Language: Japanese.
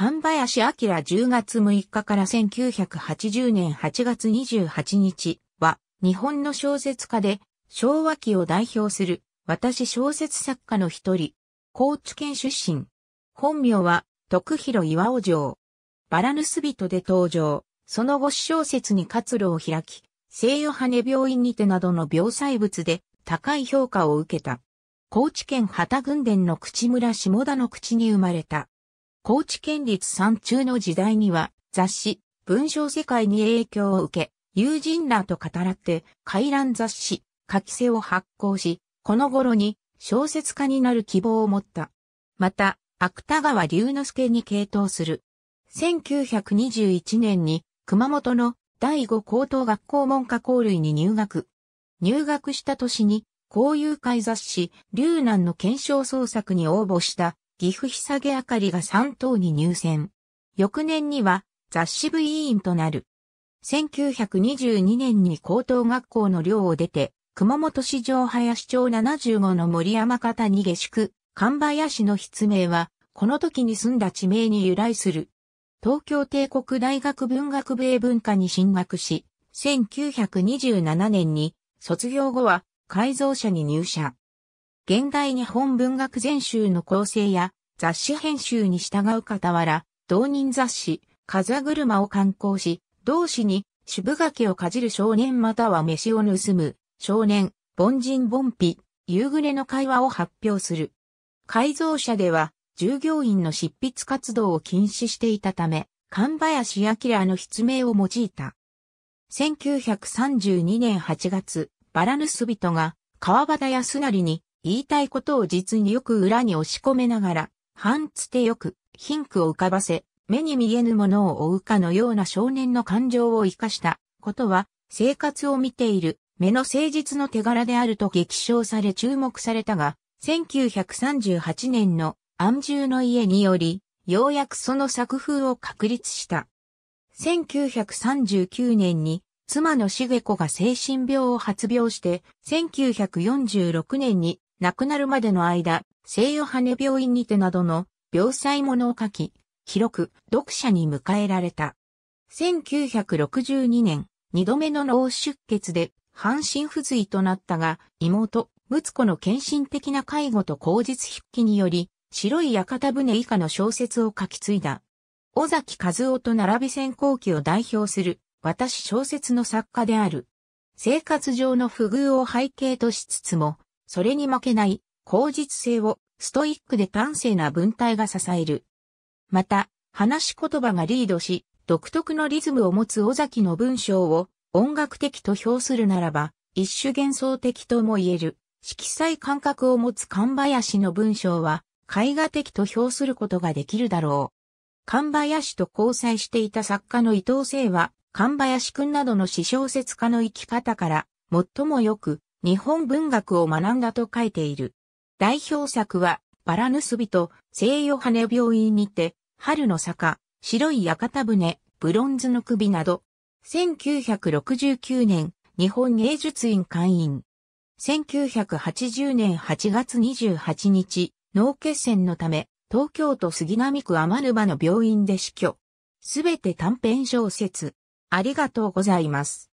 神林明10月6日から1980年8月28日は、日本の小説家で、昭和期を代表する、私小説作家の一人、高知県出身。本名は、徳広岩尾城。バラヌス人で登場。その後小説に活路を開き、西予羽病院にてなどの病細物で高い評価を受けた。高知県旗軍伝の口村下田の口に生まれた。高知県立山中の時代には雑誌、文章世界に影響を受け、友人らと語らって回覧雑誌、書き瀬を発行し、この頃に小説家になる希望を持った。また、芥川龍之介に傾倒する。1921年に熊本の第5高等学校文科校類に入学。入学した年に、交友会雑誌、龍南の検証創作に応募した岐阜さげあかりが3等に入選。翌年には雑誌部委員となる。1922年に高等学校の寮を出て、熊本市場林町75の森山方に下宿、神林の筆名は、この時に住んだ地名に由来する。東京帝国大学文学部へ文化に進学し、1927年に卒業後は改造者に入社。現代日本文学全集の構成や雑誌編集に従う傍ら、同人雑誌、風車を刊行し、同誌に、渋柿をかじる少年または飯を盗む、少年、凡人凡否、夕暮れの会話を発表する。改造者では、従業員の執筆活動を禁止していたため、神林明の筆名を用いた。1932年8月、バラヌス人が川端康成に言いたいことを実によく裏に押し込めながら、半つてよく、貧苦を浮かばせ、目に見えぬものを追うかのような少年の感情を生かしたことは、生活を見ている目の誠実の手柄であると激賞され注目されたが、1938年の安住の家により、ようやくその作風を確立した。1939年に妻の茂子が精神病を発病して、1946年に亡くなるまでの間、西洋羽病院にてなどの病災物を書き、広く読者に迎えられた。1962年、二度目の脳出血で半身不随となったが、妹、睦子の献身的な介護と口実筆記により、白い屋形船以下の小説を書き継いだ。尾崎和夫と並び先行期を代表する、私小説の作家である。生活上の不遇を背景としつつも、それに負けない、口実性をストイックで端正な文体が支える。また、話し言葉がリードし、独特のリズムを持つ尾崎の文章を音楽的と評するならば、一種幻想的とも言える、色彩感覚を持つ神林の文章は、絵画的と評することができるだろう。神林と交際していた作家の伊藤聖は、神林くんなどの詩小説家の生き方から、最もよく日本文学を学んだと書いている。代表作は、バラ盗人、と、西洋羽病院にて、春の坂、白い屋形船、ブロンズの首など、1969年、日本芸術院会員。1980年8月28日、脳血栓のため、東京都杉並区天沼の病院で死去。すべて短編小説。ありがとうございます。